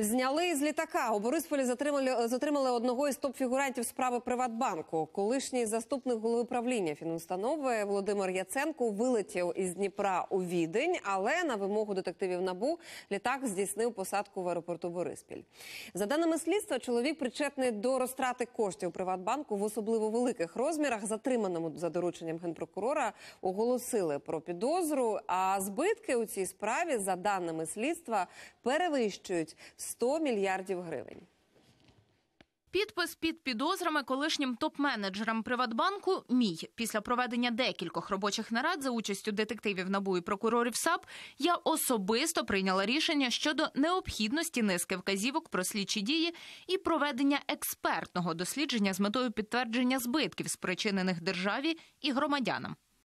Зняли з літака. У Борисполі затримали затримали одного із топ-фігурантів справи Приватбанку. Колишній заступник голови правління фінустанови Володимир Яценко вилетів із Дніпра у відень, але на вимогу детективів набу літак здійснив посадку в аеропорту Бориспіль. За даними слідства, чоловік причетний до розтрати коштів Приватбанку в особливо великих розмірах, затриманому за дорученням генпрокурора, оголосили про підозру. А збитки у цій справі, за даними слідства, перевищують. 100 мільярдів гривень. Підпис під підозрами колишнім топ-менеджерам Приватбанку мій після проведення декількох робочих нарад за участю детективів набу і прокурорів САП я особисто прийняла рішення щодо необхідності низки вказівок про слідчі дії і проведення експертного дослідження з метою підтвердження збитків, спричинених державі і громадянам.